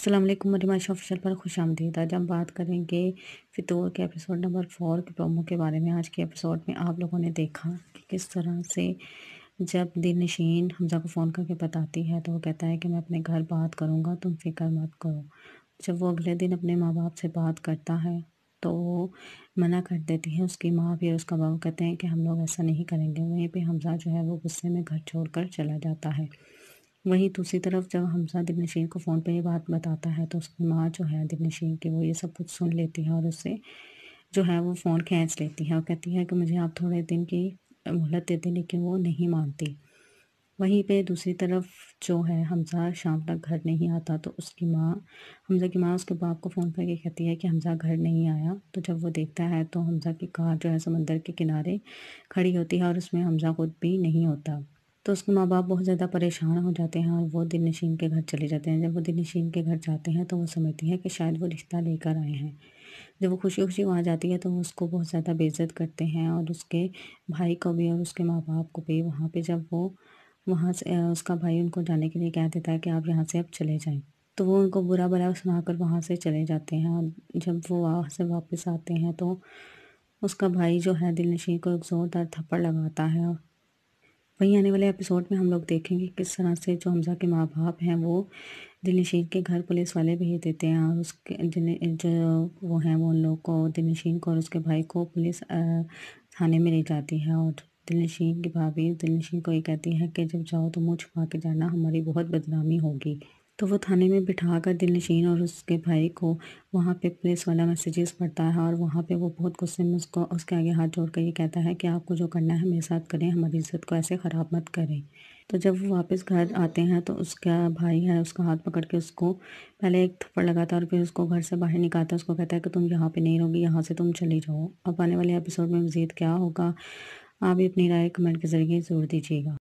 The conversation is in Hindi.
अस्सलाम वालेकुम मरिमाशा ऑफिशियल पर खुश आमदीद आज हम बात करेंगे फितूर के एपिसोड नंबर फोर के प्रोमो के बारे में आज के एपिसोड में आप लोगों ने देखा कि किस तरह से जब दिन नशीन हमजा को फ़ोन करके बताती है तो वो कहता है कि मैं अपने घर बात करूँगा तुम फिक्र मत करो जब वो अगले दिन अपने माँ बाप से बात करता है तो वो मना कर देती है उसकी माँ फिर उसका बाबू कहते हैं कि हम लोग ऐसा नहीं करेंगे वहीं पर हमजा जो है वो गुस्से में घर छोड़ कर चला जाता है वहीं दूसरी तरफ जब हमसा दिबन को फ़ोन पे ये बात बताता है तो उसकी माँ जो है दिबन की वो ये सब कुछ सुन लेती है और उससे जो है वो फ़ोन खींच लेती है और कहती है कि मुझे आप थोड़े दिन की मोहलत देते लेकिन वो नहीं मानती वहीं पे दूसरी तरफ जो है हमज़ा शाम तक घर नहीं आता तो उसकी माँ हमज़ा की माँ उसके बाप को फ़ोन करके कहती है कि हमज़ा घर नहीं आया तो जब वो देखता है तो हमज़ा की कार जो है समंदर के किनारे खड़ी होती है और उसमें हमज़ा खुद भी नहीं होता तो उसके माँ बाप बहुत ज़्यादा परेशान हो जाते हैं और वो दिल नशीन के घर चले जाते हैं जब वो दिल नशीन के घर जाते हैं तो वो समझती है कि शायद वो रिश्ता लेकर आए हैं जब वो खुशी खुशी वहाँ जाती है तो उसको बहुत ज़्यादा बेइज्जत करते हैं और उसके भाई को भी और उसके माँ बाप को भी वहाँ पर जब वो वहाँ से उसका भाई उनको जाने के लिए कह देता है कि आप यहाँ से अब चले जाएँ तो वो उनको बुरा बुरा सुना कर वहाँ से चले जाते हैं और जब वो वहाँ से वापस आते हैं तो उसका भाई जो है दिल नशी को एक ज़ोरदार थप्पड़ लगाता है वहीं आने वाले एपिसोड में हम लोग देखेंगे किस तरह से जो हमजा के माँ बाप हैं वो दिलनशीन के घर पुलिस वाले भेज देते हैं और उसके जिन जो वो हैं वो उन लोग को दिलनशीन को और उसके भाई को पुलिस थाने में ले जाती है और दिलनशीन की भाभी दिलनशीन को ये कहती है कि जब जाओ तो मुँह छुपा के जाना हमारी बहुत बदनामी होगी तो वो थाने में बिठा कर दिलनशीन और उसके भाई को वहाँ पे पुलिस वाला मैसेजेस पढ़ता है और वहाँ पे वो बहुत गुस्से में उसको उसके आगे हाथ जोड़ कर ये कहता है कि आपको जो करना है मेरे साथ करें हमारी इज्जत को ऐसे ख़राब मत करें तो जब वो वापस घर आते हैं तो उसका भाई है उसका हाथ पकड़ के उसको पहले एक थप्पड़ लगाता है और फिर उसको घर से बाहर निकालता है उसको कहता है कि तुम यहाँ पर नहीं रहोगी यहाँ से तुम चली जाओ अब आने वाले एपिसोड में मज़ीद क्या होगा आप अपनी राय कमेंट के ज़रिए ज़रूर दीजिएगा